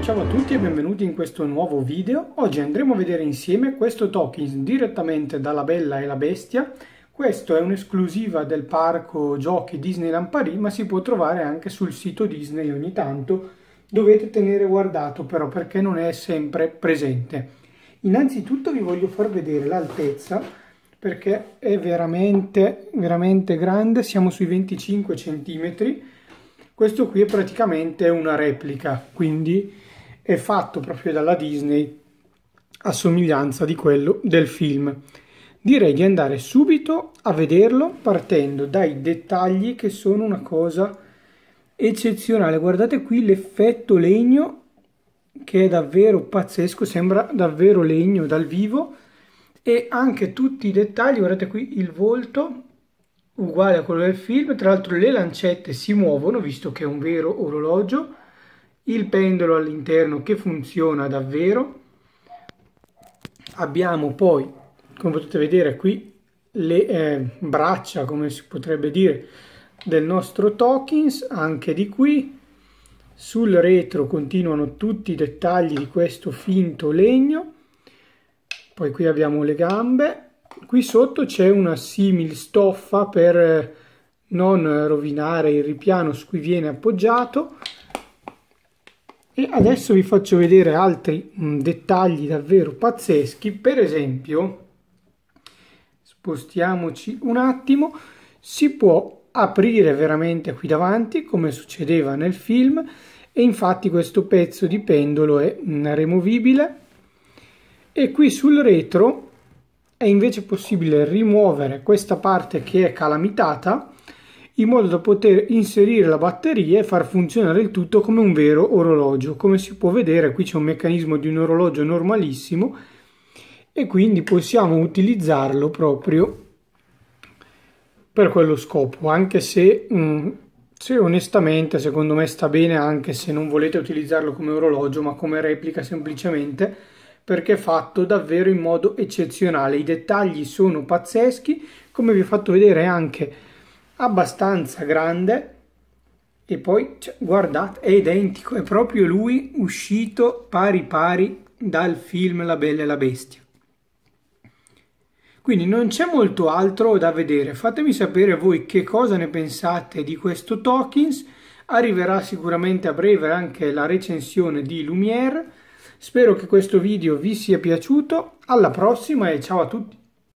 Ciao a tutti e benvenuti in questo nuovo video. Oggi andremo a vedere insieme questo Tokens direttamente dalla Bella e la Bestia. Questo è un'esclusiva del parco giochi Disneyland Paris, ma si può trovare anche sul sito Disney ogni tanto. Dovete tenere guardato però perché non è sempre presente. Innanzitutto vi voglio far vedere l'altezza perché è veramente, veramente grande, siamo sui 25 centimetri Questo qui è praticamente una replica, quindi è fatto proprio dalla Disney a somiglianza di quello del film. Direi di andare subito a vederlo partendo dai dettagli che sono una cosa eccezionale. Guardate qui l'effetto legno che è davvero pazzesco, sembra davvero legno dal vivo e anche tutti i dettagli, guardate qui il volto uguale a quello del film, tra l'altro le lancette si muovono visto che è un vero orologio, il pendolo all'interno che funziona davvero, abbiamo poi come potete vedere qui le eh, braccia come si potrebbe dire del nostro Tokins, anche di qui, sul retro continuano tutti i dettagli di questo finto legno poi qui abbiamo le gambe. Qui sotto c'è una simil stoffa per eh, non rovinare il ripiano su cui viene appoggiato. E adesso vi faccio vedere altri mm, dettagli davvero pazzeschi. Per esempio, spostiamoci un attimo, si può aprire veramente qui davanti come succedeva nel film e infatti questo pezzo di pendolo è mm, removibile e qui sul retro è invece possibile rimuovere questa parte che è calamitata in modo da poter inserire la batteria e far funzionare il tutto come un vero orologio. Come si può vedere qui c'è un meccanismo di un orologio normalissimo e quindi possiamo utilizzarlo proprio per quello scopo, anche se, mh, mm, se onestamente secondo me sta bene anche se non volete utilizzarlo come orologio ma come replica semplicemente perché è fatto davvero in modo eccezionale. I dettagli sono pazzeschi, come vi ho fatto vedere è anche abbastanza grande. E poi cioè, guardate, è identico, è proprio lui uscito pari pari dal film La Bella e la Bestia. Quindi non c'è molto altro da vedere, fatemi sapere voi che cosa ne pensate di questo Tokens. arriverà sicuramente a breve anche la recensione di Lumiere. Spero che questo video vi sia piaciuto, alla prossima e ciao a tutti!